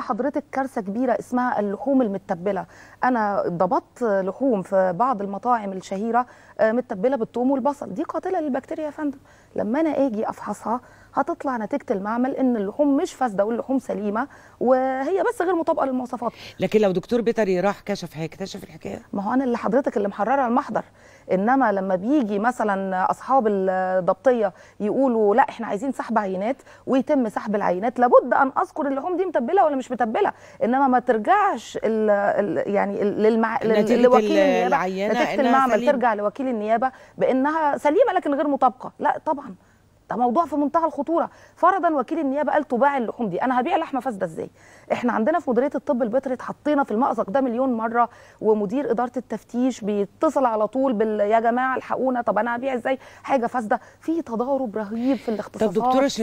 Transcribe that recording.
حضرتك كارثه كبيره اسمها اللحوم المتبله انا ضبطت لحوم في بعض المطاعم الشهيره آه، متبله بالثوم والبصل دي قاتله للبكتيريا يا فندم لما انا اجي افحصها هتطلع نتيجه المعمل ان اللحوم مش فاسده واللحوم سليمه وهي بس غير مطابقه للمواصفات لكن لو دكتور بيتري راح كشف هيكتشف الحكايه ما هو انا اللي حضرتك اللي محرره المحضر انما لما بيجي مثلا اصحاب الضبطيه يقولوا لا احنا عايزين سحب عينات ويتم سحب العينات لابد ان اذكر اللحوم دي متبله ولا مش مش متبله انما ما ترجعش الـ الـ يعني للمع... لوكيل النيابه نتيجه المعمل ترجع لوكيل النيابه بانها سليمه لكن غير مطابقه لا طبعا ده موضوع في منتهى الخطوره فرضا وكيل النيابه قال تباع اللحوم دي انا هبيع لحمه فاسده ازاي احنا عندنا في مديريه الطب البيطري اتحطينا في المأزق ده مليون مره ومدير اداره التفتيش بيتصل على طول بال يا جماعه الحقونا طب انا هبيع ازاي حاجه فاسده في تضارب رهيب في الاختصاصات طب دكتوره